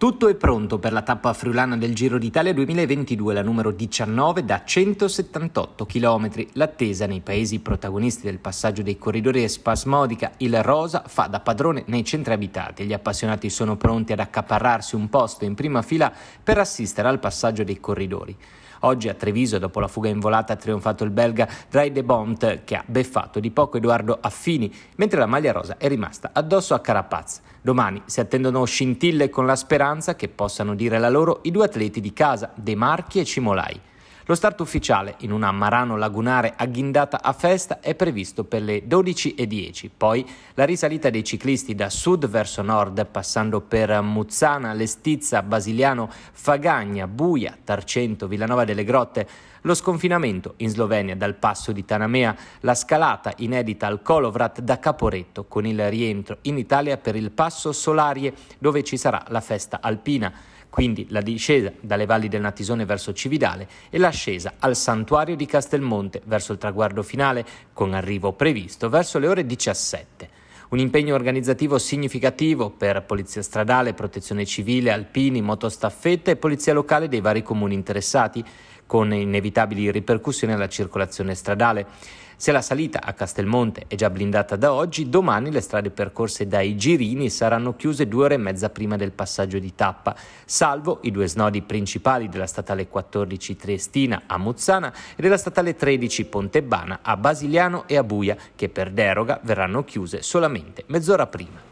Tutto è pronto per la tappa friulana del Giro d'Italia 2022, la numero 19 da 178 km. L'attesa nei paesi protagonisti del passaggio dei corridori è spasmodica. Il rosa fa da padrone nei centri abitati. Gli appassionati sono pronti ad accaparrarsi un posto in prima fila per assistere al passaggio dei corridori. Oggi a Treviso, dopo la fuga in volata, ha trionfato il belga Dry De Bont, che ha beffato di poco Edoardo Affini, mentre la maglia rosa è rimasta addosso a Carapaz. Domani si attendono scintille con la speranza che possano dire la loro i due atleti di casa, De Marchi e Cimolai. Lo start ufficiale in una Marano lagunare agghindata a festa è previsto per le 12.10, poi la risalita dei ciclisti da sud verso nord passando per Muzzana, Lestizza, Basiliano, Fagagna, Buia, Tarcento, Villanova delle Grotte, lo sconfinamento in Slovenia dal passo di Tanamea, la scalata inedita al Kolovrat da Caporetto con il rientro in Italia per il passo Solarie dove ci sarà la festa alpina quindi la discesa dalle valli del Natisone verso Cividale e l'ascesa al santuario di Castelmonte verso il traguardo finale, con arrivo previsto verso le ore 17. Un impegno organizzativo significativo per Polizia Stradale, Protezione Civile, Alpini, Motostaffetta e Polizia Locale dei vari comuni interessati, con inevitabili ripercussioni alla circolazione stradale. Se la salita a Castelmonte è già blindata da oggi, domani le strade percorse dai girini saranno chiuse due ore e mezza prima del passaggio di tappa, salvo i due snodi principali della statale 14 Triestina a Mozzana e della statale 13 Pontebbana a Basiliano e a Buia, che per deroga verranno chiuse solamente mezz'ora prima.